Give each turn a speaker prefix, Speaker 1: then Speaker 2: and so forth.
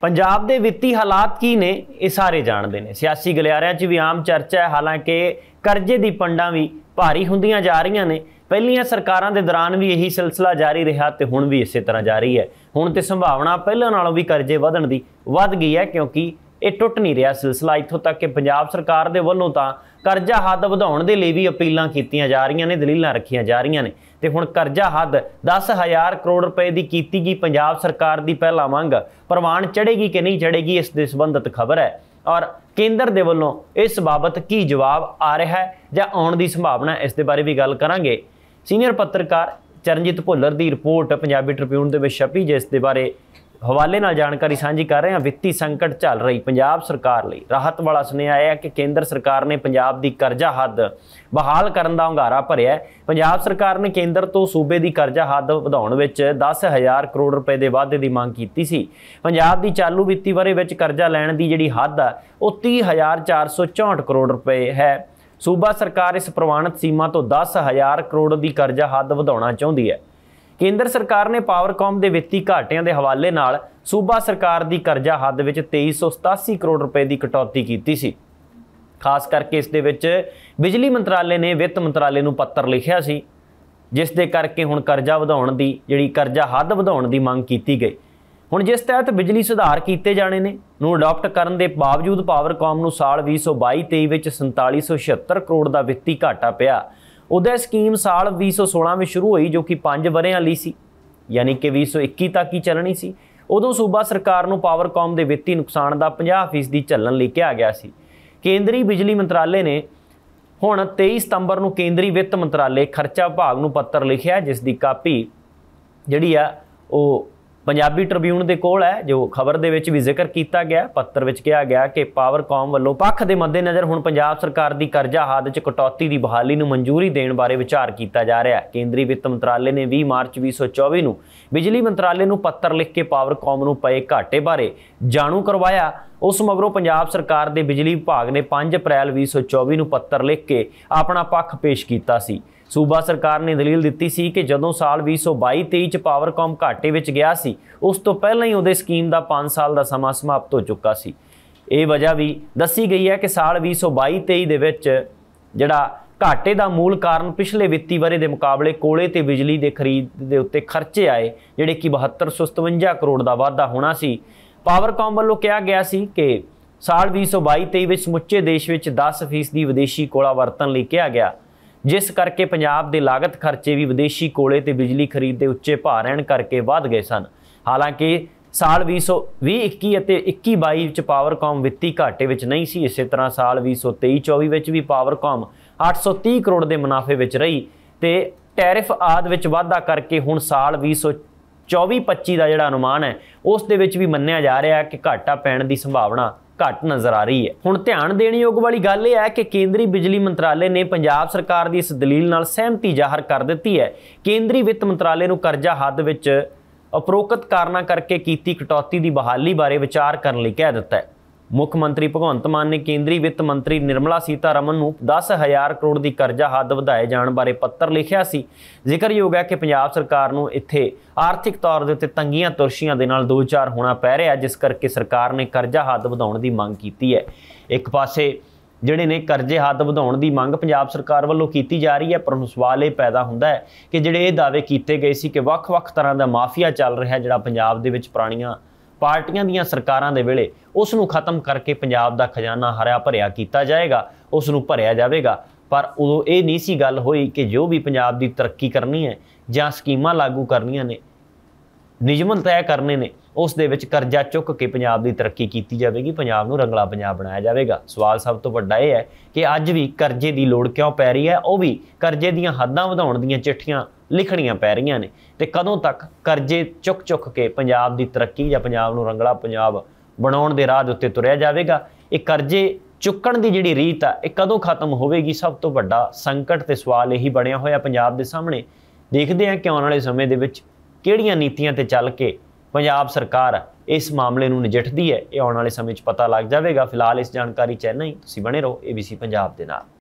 Speaker 1: ਪੰਜਾਬ ਦੇ ਵਿੱਤੀ ਹਾਲਾਤ ਕੀ ਨੇ ਇਹ ਸਾਰੇ ਜਾਣਦੇ ਨੇ ਸਿਆਸੀ ਗਲਿਆਰਿਆਂ 'ਚ ਵੀ ਆਮ ਚਰਚਾ ਹੈ ਹਾਲਾਂਕਿ ਕਰਜ਼ੇ ਦੀ ਪੰਡਾਂ ਵੀ ਭਾਰੀ ਹੁੰਦੀਆਂ ਜਾ ਰਹੀਆਂ ਨੇ ਪਹਿਲੀਆਂ ਸਰਕਾਰਾਂ ਦੇ ਦੌਰਾਨ ਵੀ ਇਹੀ ਸਿਲਸਿਲਾ ਜਾਰੀ ਰਿਹਾ ਤੇ ਹੁਣ ਵੀ ਇਸੇ ਤਰ੍ਹਾਂ ਜਾਰੀ ਹੈ ਹੁਣ ਤੇ ਸੰਭਾਵਨਾ ਪਹਿਲਾਂ ਨਾਲੋਂ ਵੀ ਕਰਜ਼ੇ ਵਧਣ ਦੀ ਵੱਧ ਗਈ ਹੈ ਕਿਉਂਕਿ ਇਹ ਟੁੱਟ ਨਹੀਂ ਰਿਹਾ ਸਿਲਸਿਲਾ ਇੱਥੋਂ ਤੱਕ ਕਿ ਪੰਜਾਬ ਸਰਕਾਰ ਦੇ ਵੱਲੋਂ ਤਾਂ ਕਰਜ਼ਾ ਹੱਦ ਵਧਾਉਣ ਦੇ ਲਈ ਵੀ ਅਪੀਲਾਂ ਕੀਤੀਆਂ ਜਾ ਰਹੀਆਂ ਨੇ ਦਲੀਲਾਂ ਰੱਖੀਆਂ ਜਾ ਰਹੀਆਂ ਨੇ ਤੇ ਹੁਣ ਕਰਜ਼ਾ ਹੱਦ 10000 ਕਰੋੜ ਰੁਪਏ ਦੀ ਕੀਤੀ ਗਈ ਪੰਜਾਬ ਸਰਕਾਰ ਦੀ ਪਹਿਲਾ ਮੰਗ ਪ੍ਰਵਾਨ ਚੜੇਗੀ ਕਿ ਨਹੀਂ ਚੜੇਗੀ ਇਸ ਦੇ ਸੰਬੰਧਤ ਖਬਰ ਹੈ ਔਰ ਕੇਂਦਰ ਦੇ ਵੱਲੋਂ ਇਸ ਬਾਬਤ ਕੀ ਜਵਾਬ ਆ ਰਿਹਾ ਹੈ ਜਾਂ ਆਉਣ ਦੀ ਸੰਭਾਵਨਾ ਇਸ ਦੇ ਬਾਰੇ ਵੀ ਗੱਲ ਕਰਾਂਗੇ ਸੀਨੀਅਰ ਪੱਤਰਕਾਰ ਚਰਨਜੀਤ ਭੁੱਲਰ ਦੀ ਰਿਪੋਰਟ ਪੰਜਾਬੀ ਟ੍ਰਿਬਿਊਨ ਦੇ ਵਿੱਚ ਛਪੀ ਜਿਸ ਦੇ ਬਾਰੇ ਹਵਾਲੇ ਨਾਲ ਜਾਣਕਾਰੀ ਸਾਂਝੀ ਕਰ ਰਹੇ ਹਾਂ ਵਿੱਤੀ ਸੰਕਟ ਚੱਲ ਰਹੀ ਪੰਜਾਬ ਸਰਕਾਰ ਲਈ ਰਾਹਤ ਵਾਲਾ ਸੁਨੇਹਾ ਆਇਆ ਕਿ ਕੇਂਦਰ ਸਰਕਾਰ ਨੇ ਪੰਜਾਬ ਦੀ ਕਰਜ਼ਾ ਹੱਦ ਬਹਾਲ ਕਰਨ ਦਾ ਹੰਗਾਰਾ ਭਰਿਆ ਪੰਜਾਬ ਸਰਕਾਰ ਨੇ ਕੇਂਦਰ ਤੋਂ ਸੂਬੇ ਦੀ ਕਰਜ਼ਾ ਹੱਦ ਵਧਾਉਣ ਵਿੱਚ 10000 ਕਰੋੜ ਰੁਪਏ ਦੇ ਵਾਧੇ ਦੀ ਮੰਗ ਕੀਤੀ ਸੀ ਪੰਜਾਬ ਦੀ ਚਾਲੂ ਵਿੱਤੀ ਵਰੇ ਵਿੱਚ ਕਰਜ਼ਾ ਲੈਣ ਦੀ ਜਿਹੜੀ ਹੱਦ ਆ ਉਹ 30464 ਕਰੋੜ ਰੁਪਏ ਹੈ ਸੂਬਾ ਸਰਕਾਰ ਇਸ ਪ੍ਰਵਾਨਿਤ ਸੀਮਾ ਤੋਂ 10000 ਕਰੋੜ ਦੀ ਕਰਜ਼ਾ ਹੱਦ ਵਧਾਉਣਾ ਚਾਹੁੰਦੀ ਹੈ ਕੇਂਦਰ ਸਰਕਾਰ ਨੇ ਪਾਵਰਕਾਮ ਦੇ ਵਿੱਤੀ ਘਾਟਿਆਂ ਦੇ ਹਵਾਲੇ ਨਾਲ ਸੂਬਾ ਸਰਕਾਰ ਦੀ ਕਰਜ਼ਾ ਹੱਦ ਵਿੱਚ 2387 ਕਰੋੜ ਰੁਪਏ ਦੀ ਕਟੌਤੀ ਕੀਤੀ ਸੀ ਖਾਸ ਕਰਕੇ ਇਸ ਦੇ ਵਿੱਚ ਬਿਜਲੀ ਮੰਤਰਾਲੇ ਨੇ ਵਿੱਤ ਮੰਤਰਾਲੇ ਨੂੰ ਪੱਤਰ ਲਿਖਿਆ ਸੀ ਜਿਸ ਦੇ ਕਰਕੇ ਹੁਣ ਕਰਜ਼ਾ ਵਧਾਉਣ ਦੀ ਜਿਹੜੀ ਕਰਜ਼ਾ ਹੱਦ ਵਧਾਉਣ ਦੀ ਮੰਗ ਕੀਤੀ ਗਈ ਹੁਣ ਜਿਸ ਤਹਿਤ ਬਿਜਲੀ ਸੁਧਾਰ ਕੀਤੇ ਜਾਣੇ ਨੇ ਨੂੰ ਅਡਾਪਟ ਕਰਨ ਦੇ ਬਾਵਜੂਦ ਪਾਵਰਕਾਮ ਨੂੰ ਸਾਲ 2022-23 ਵਿੱਚ 4776 ਕਰੋੜ ਦਾ ਵਿੱਤੀ ਘਾਟਾ ਪਿਆ ਉਹਦੇ ਸਕੀਮ ਸਾਲ 2016 ਵਿੱਚ ਸ਼ੁਰੂ ਹੋਈ ਜੋ ਕਿ 5 ਵਰਿਆਂ ਲਈ ਸੀ ਯਾਨੀ ਕਿ 2021 ਤੱਕ ਹੀ ਚੱਲਣੀ ਸੀ ਉਦੋਂ ਸੂਬਾ ਸਰਕਾਰ ਨੂੰ ਪਾਵਰਕਾਮ ਦੇ ਵਿੱਤੀ ਨੁਕਸਾਨ ਦਾ 50% ਝੱਲਣ ਲਈ ਕਿਹਾ ਗਿਆ ਸੀ ਕੇਂਦਰੀ ਬਿਜਲੀ ਮੰਤਰਾਲੇ ਨੇ ਹੁਣ 23 ਸਤੰਬਰ ਨੂੰ ਕੇਂਦਰੀ ਵਿੱਤ ਮੰਤਰਾਲੇ ਖਰਚਾ ਵਿਭਾਗ ਨੂੰ ਪੱਤਰ ਲਿਖਿਆ ਜਿਸ ਦੀ ਕਾਪੀ ਜਿਹੜੀ ਆ ਉਹ ਪੰਜਾਬੀ ਟ੍ਰਿਬਿਊਨ ਦੇ ਕੋਲ ਹੈ ਜੋ ਖਬਰ ਦੇ ਵਿੱਚ ਵੀ ਜ਼ਿਕਰ ਕੀਤਾ ਗਿਆ ਪੱਤਰ ਵਿੱਚ ਕਿਹਾ ਗਿਆ ਕਿ ਪਾਵਰਕਾਮ ਵੱਲੋਂ ਪੱਖ ਦੇ ਮੱਦੇਨਜ਼ਰ ਹੁਣ ਪੰਜਾਬ ਸਰਕਾਰ ਦੀ ਕਰਜ਼ਾ ਹੱਦ 'ਚ ਕਟੌਤੀ ਦੀ ਬਹਾਲੀ ਨੂੰ ਮਨਜ਼ੂਰੀ ਦੇਣ ਬਾਰੇ ਵਿਚਾਰ ਕੀਤਾ ਜਾ ਰਿਹਾ ਹੈ ਕੇਂਦਰੀ ਵਿੱਤ ਮੰਤਰਾਲੇ ਨੇ 20 ਮਾਰਚ 2024 ਨੂੰ ਬਿਜਲੀ ਮੰਤਰਾਲੇ ਨੂੰ ਪੱਤਰ ਲਿਖ ਕੇ ਪਾਵਰਕਾਮ ਨੂੰ ਪਏ ਘਾਟੇ ਬਾਰੇ ਜਾਣੂ ਕਰਵਾਇਆ ਉਸ ਮਗਰੋਂ ਪੰਜਾਬ ਸਰਕਾਰ ਦੇ ਬਿਜਲੀ ਵਿਭਾਗ ਨੇ 5 ਅਪ੍ਰੈਲ 2024 ਨੂੰ ਪੱਤਰ ਲਿਖ ਕੇ ਆਪਣਾ ਪੱਖ ਪੇਸ਼ ਕੀਤਾ ਸੀ ਸੂਬਾ ਸਰਕਾਰ ਨੇ ਦਲੀਲ ਦਿੱਤੀ ਸੀ ਕਿ ਜਦੋਂ ਸਾਲ 2022-23 ਚ ਪਾਵਰਕਾਮ ਘਾਟੇ ਵਿੱਚ ਗਿਆ ਸੀ ਉਸ ਤੋਂ ਪਹਿਲਾਂ ਹੀ ਉਹਦੇ ਸਕੀਮ ਦਾ 5 ਸਾਲ ਦਾ ਸਮਾਂ ਸਮਾਪਤ ਹੋ ਚੁੱਕਾ ਸੀ ਇਹ ਵਜ੍ਹਾ ਵੀ ਦੱਸੀ ਗਈ ਹੈ ਕਿ ਸਾਲ 2022-23 ਦੇ ਵਿੱਚ ਜਿਹੜਾ ਘਾਟੇ ਦਾ ਮੂਲ ਕਾਰਨ ਪਿਛਲੇ ਵਿੱਤੀ ਵਰੇ ਦੇ ਮੁਕਾਬਲੇ ਕੋਲੇ ਤੇ ਬਿਜਲੀ ਦੇ ਖਰੀਦ ਦੇ ਉੱਤੇ ਖਰਚੇ ਆਏ ਜਿਹੜੇ ਕਿ 7257 ਕਰੋੜ ਦਾ ਵਾਧਾ ਹੋਣਾ ਸੀ ਪਾਵਰਕਾਮ ਵੱਲੋਂ ਕਿਹਾ ਗਿਆ ਸੀ ਕਿ ਸਾਲ 2022-23 ਵਿੱਚ ਸਮੁੱਚੇ ਦੇਸ਼ ਵਿੱਚ 10% ਦੀ ਵਿਦੇਸ਼ੀ ਕੋਲਾ ਵਰਤਣ ਲਈ ਕਿਹਾ ਗਿਆ ਜਿਸ ਕਰਕੇ ਪੰਜਾਬ ਦੇ ਲਾਗਤ ਖਰਚੇ ਵੀ ਵਿਦੇਸ਼ੀ ਕੋਲੇ ਤੇ ਬਿਜਲੀ ਖਰੀਦ ਦੇ ਉੱਚੇ ਭਾਅ ਰਹਿਣ ਕਰਕੇ ਵਧ ਗਏ ਸਨ ਹਾਲਾਂਕਿ ਸਾਲ 2020-21 ਅਤੇ 21-22 ਵਿੱਚ ਪਾਵਰਕਾਮ ਵਿੱਤੀ ਘਾਟੇ ਵਿੱਚ ਨਹੀਂ ਸੀ ਇਸੇ ਤਰ੍ਹਾਂ ਸਾਲ 2023-24 ਵਿੱਚ ਵੀ ਪਾਵਰਕਾਮ 830 ਕਰੋੜ ਦੇ ਮੁਨਾਫੇ ਵਿੱਚ ਰਹੀ ਤੇ ਟੈਰਿਫ ਆਦ ਵਿੱਚ ਵਾਧਾ ਕਰਕੇ ਹੁਣ ਸਾਲ 2024-25 ਦਾ ਜਿਹੜਾ ਅਨੁਮਾਨ ਹੈ ਉਸ ਦੇ ਵਿੱਚ ਵੀ ਮੰਨਿਆ ਜਾ ਰਿਹਾ ਹੈ ਕਿ ਘਾਟਾ ਪੈਣ ਦੀ ਸੰਭਾਵਨਾ ਘਟ ਨਜ਼ਰ ਆ ਰਹੀ ਹੈ ਹੁਣ ਧਿਆਨ ਦੇਣ ਯੋਗ ਵਾਲੀ ਗੱਲ ਇਹ ਹੈ ਕਿ ਕੇਂਦਰੀ ਬਿਜਲੀ ਮੰਤਰਾਲੇ ਨੇ ਪੰਜਾਬ ਸਰਕਾਰ ਦੀ ਇਸ ਦਲੀਲ ਨਾਲ ਸਹਿਮਤੀ ਜ਼ਾਹਰ ਕਰ ਦਿੱਤੀ ਹੈ ਕੇਂਦਰੀ ਵਿੱਤ ਮੰਤਰਾਲੇ ਨੂੰ ਕਰਜ਼ਾ ਹੱਦ ਵਿੱਚ ਅਪਰੋਕਤ ਕਾਰਨਾ ਕਰਕੇ ਕੀਤੀ ਕਟੌਤੀ ਦੀ ਬਹਾਲੀ ਬਾਰੇ ਵਿਚਾਰ ਕਰਨ ਲਈ ਕਹਿ ਦਿੱਤਾ ਹੈ ਮੁੱਖ ਮੰਤਰੀ ਭਗਵੰਤ ਮਾਨ ਨੇ ਕੇਂਦਰੀ ਵਿੱਤ ਮੰਤਰੀ ਨਿਰਮਲਾ ਸੀਤਾਰਮਨ ਨੂੰ 10000 ਕਰੋੜ ਦੀ ਕਰਜ਼ਾ ਹੱਦ ਵਧਾਏ ਜਾਣ ਬਾਰੇ ਪੱਤਰ ਲਿਖਿਆ ਸੀ ਜ਼ਿਕਰਯੋਗ ਹੈ ਕਿ ਪੰਜਾਬ ਸਰਕਾਰ ਨੂੰ ਇੱਥੇ ਆਰਥਿਕ ਤੌਰ ਦੇ ਉੱਤੇ ਤੰਗੀਆਂ ਤੁਰਸ਼ੀਆਂ ਦੇ ਨਾਲ ਦੋ ਚਾਰ ਹੋਣਾ ਪੈ ਰਿਹਾ ਜਿਸ ਕਰਕੇ ਸਰਕਾਰ ਨੇ ਕਰਜ਼ਾ ਹੱਦ ਵਧਾਉਣ ਦੀ ਮੰਗ ਕੀਤੀ ਹੈ ਇੱਕ ਪਾਸੇ ਜਿਹੜੇ ਨੇ ਕਰਜ਼ੇ ਹੱਦ ਵਧਾਉਣ ਦੀ ਮੰਗ ਪੰਜਾਬ ਸਰਕਾਰ ਵੱਲੋਂ ਕੀਤੀ ਜਾ ਰਹੀ ਹੈ ਪਰ ਹੁਣ ਸਵਾਲ ਇਹ ਪੈਦਾ ਹੁੰਦਾ ਹੈ ਕਿ ਜਿਹੜੇ ਇਹ ਦਾਅਵੇ ਕੀਤੇ ਗਏ ਸੀ ਕਿ ਵੱਖ-ਵੱਖ ਤਰ੍ਹਾਂ ਦਾ ਮਾਫੀਆ ਚੱਲ ਰਿਹਾ ਜਿਹੜਾ ਪੰਜਾਬ ਦੇ ਵਿੱਚ ਪੁਰਾਣੀਆਂ ਪਾਰਟੀਆਂ ਦੀਆਂ ਸਰਕਾਰਾਂ ਦੇ ਵੇਲੇ ਉਸ ਨੂੰ ਖਤਮ ਕਰਕੇ ਪੰਜਾਬ ਦਾ ਖਜ਼ਾਨਾ ਹਰਿਆ ਭਰਿਆ ਕੀਤਾ ਜਾਏਗਾ ਉਸ ਨੂੰ ਭਰਿਆ ਜਾਵੇਗਾ ਪਰ ਉਦੋਂ ਇਹ ਨਹੀਂ ਸੀ ਗੱਲ ਹੋਈ ਕਿ ਜੋ ਵੀ ਪੰਜਾਬ ਦੀ ਤਰੱਕੀ ਕਰਨੀ ਹੈ ਜਾਂ ਸਕੀਮਾਂ ਲਾਗੂ ਕਰਨੀਆਂ ਨੇ ਨਿਯਮਨ ਤੈਅ ਕਰਨੇ ਨੇ ਉਸ ਦੇ ਵਿੱਚ ਕਰਜ਼ਾ ਚੁੱਕ ਕੇ ਪੰਜਾਬ ਦੀ ਤਰੱਕੀ ਕੀਤੀ ਜਾਵੇਗੀ ਪੰਜਾਬ ਨੂੰ ਰੰਗਲਾ ਪੰਜਾਬ ਬਣਾਇਆ ਜਾਵੇਗਾ ਸਵਾਲ ਸਭ ਤੋਂ ਵੱਡਾ ਇਹ ਹੈ ਕਿ ਅੱਜ ਵੀ ਕਰਜ਼ੇ ਦੀ ਲੋੜ ਕਿਉਂ ਪੈ ਰਹੀ ਹੈ ਉਹ ਵੀ ਕਰਜ਼ੇ ਦੀਆਂ ਹੱਦਾਂ ਵਧਾਉਣ ਦੀਆਂ ਚਿੱਠੀਆਂ ਲਿਖਣੀਆਂ ਪੈ ਰਹੀਆਂ ਨੇ ਤੇ ਕਦੋਂ ਤੱਕ ਕਰਜ਼ੇ ਚੁੱਕ ਚੁੱਕ ਕੇ ਪੰਜਾਬ ਦੀ ਤਰੱਕੀ ਜਾਂ ਪੰਜਾਬ ਨੂੰ ਰੰਗਲਾ ਪੰਜਾਬ ਬਣਾਉਣ ਦੇ ਰਾਹ ਦੇ ਉੱਤੇ ਤੁਰਿਆ ਜਾਵੇਗਾ ਇਹ ਕਰਜ਼ੇ ਚੁੱਕਣ ਦੀ ਜਿਹੜੀ ਰੀਤ ਆ ਇਹ ਕਦੋਂ ਖਤਮ ਹੋਵੇਗੀ ਸਭ ਤੋਂ ਵੱਡਾ ਸੰਕਟ ਤੇ ਸਵਾਲ ਇਹੀ ਬਣਿਆ ਹੋਇਆ ਪੰਜਾਬ ਦੇ ਸਾਹਮਣੇ ਦੇਖਦੇ ਹਾਂ ਕਿ ਆਉਣ ਵਾਲੇ ਸਮੇਂ ਦੇ ਵਿੱਚ ਕਿਹੜੀਆਂ ਨੀਤੀਆਂ ਤੇ ਚੱਲ ਕੇ ਪੰਜਾਬ ਸਰਕਾਰ ਇਸ ਮਾਮਲੇ ਨੂੰ ਨਜਿੱਠਦੀ ਹੈ ਇਹ ਆਉਣ ਵਾਲੇ ਸਮੇਂ 'ਚ ਪਤਾ ਲੱਗ ਜਾਵੇਗਾ ਫਿਲਹਾਲ ਇਸ ਜਾਣਕਾਰੀ ਚੈਨਲ ਹੀ ਤੁਸੀਂ ਬਣੇ ਰਹੋ ABC ਪੰਜਾਬ ਦੇ ਨਾਲ